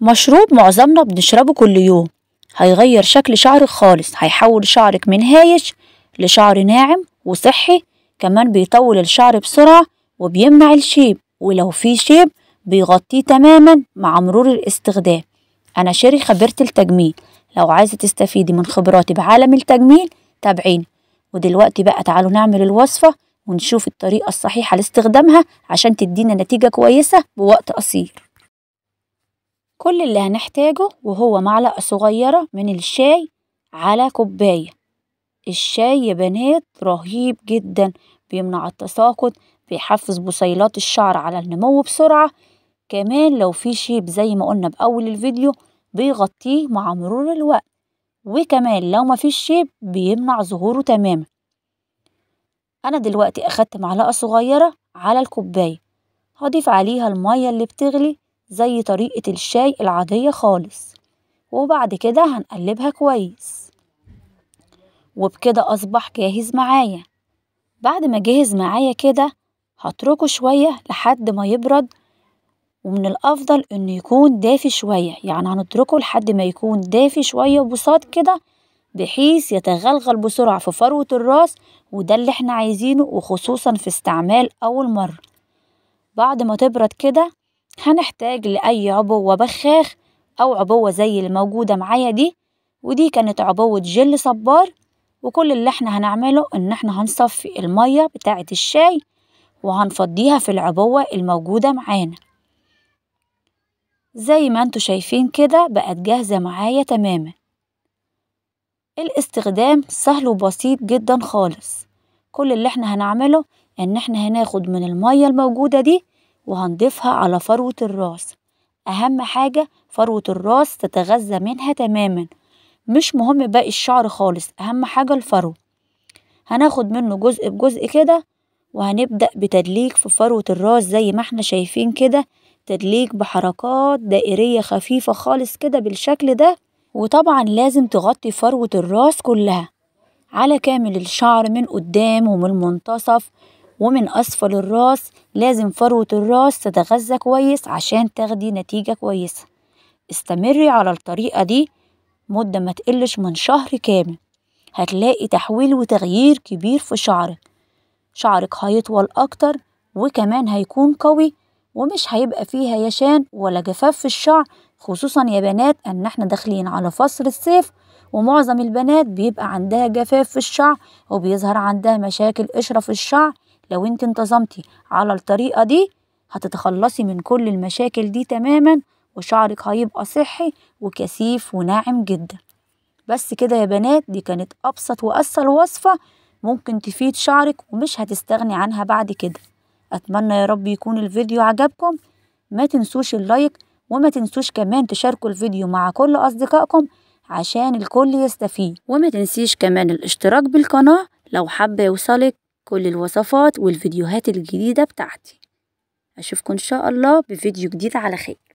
مشروب معظمنا بنشربه كل يوم هيغير شكل شعرك خالص هيحول شعرك من هايش لشعر ناعم وصحي كمان بيطول الشعر بسرعة وبيمنع الشيب ولو في شيب بيغطيه تماما مع مرور الاستخدام أنا شيري خبيرة التجميل لو عايزة تستفيدي من خبراتي بعالم التجميل تابعيني ودلوقتي بقى تعالوا نعمل الوصفة ونشوف الطريقة الصحيحة لاستخدامها عشان تدينا نتيجة كويسة بوقت قصير كل اللي هنحتاجه وهو معلقة صغيرة من الشاي على كوباية الشاي يا بنات رهيب جدا بيمنع التساقط بيحفز بصيلات الشعر على النمو بسرعة كمان لو في شيب زي ما قلنا بأول الفيديو بيغطيه مع مرور الوقت وكمان لو مفيش شيب بيمنع ظهوره تماما أنا دلوقتي أخدت معلقة صغيرة على الكوباية هضيف عليها المية اللي بتغلي زي طريقة الشاي العادية خالص وبعد كده هنقلبها كويس وبكده أصبح جاهز معايا بعد ما جهز معايا كده هتركه شوية لحد ما يبرد ومن الأفضل إنه يكون دافي شوية يعني هنتركه لحد ما يكون دافي شوية وبساط كده بحيث يتغلغل بسرعة في فروة الراس وده اللي احنا عايزينه وخصوصا في استعمال أول مرة بعد ما تبرد كده هنحتاج لأي عبوة بخاخ أو عبوة زي اللي موجودة معايا دي ودي كانت عبوة جل صبار وكل اللي احنا هنعمله ان احنا هنصفي المية بتاعة الشاي وهنفضيها في العبوة الموجودة معانا زي ما انتوا شايفين كده بقت جاهزة معايا تماما الاستخدام سهل وبسيط جدا خالص كل اللي احنا هنعمله ان احنا هناخد من المية الموجودة دي وهنضيفها على فروة الراس أهم حاجة فروة الراس تتغذى منها تماما مش مهم باقي الشعر خالص أهم حاجة الفرو هناخد منه جزء بجزء كده وهنبدأ بتدليك في فروة الراس زي ما احنا شايفين كده تدليك بحركات دائرية خفيفة خالص كده بالشكل ده وطبعا لازم تغطي فروة الراس كلها على كامل الشعر من قدام ومن المنتصف ومن أسفل الراس لازم فروة الراس تتغذى كويس عشان تاخدي نتيجة كويسة استمري على الطريقة دي مدة ما تقلش من شهر كامل هتلاقي تحويل وتغيير كبير في شعرك شعرك هيطول أكتر وكمان هيكون قوي ومش هيبقى فيه هيشان ولا جفاف في الشعر خصوصا يا بنات ان احنا داخلين على فصل الصيف ومعظم البنات بيبقى عندها جفاف في الشعر وبيظهر عندها مشاكل قشرة في الشعر لو انت انتظمتي على الطريقة دي هتتخلصي من كل المشاكل دي تماما وشعرك هيبقى صحي وكثيف وناعم جدا بس كده يا بنات دي كانت أبسط وأسهل وصفة ممكن تفيد شعرك ومش هتستغني عنها بعد كده أتمنى يا رب يكون الفيديو عجبكم ما تنسوش اللايك وما تنسوش كمان تشاركوا الفيديو مع كل أصدقائكم عشان الكل يستفيد وما تنسيش كمان الاشتراك بالقناة لو حابة يوصلك كل الوصفات والفيديوهات الجديدة بتاعتي أشوفكم إن شاء الله بفيديو جديد على خير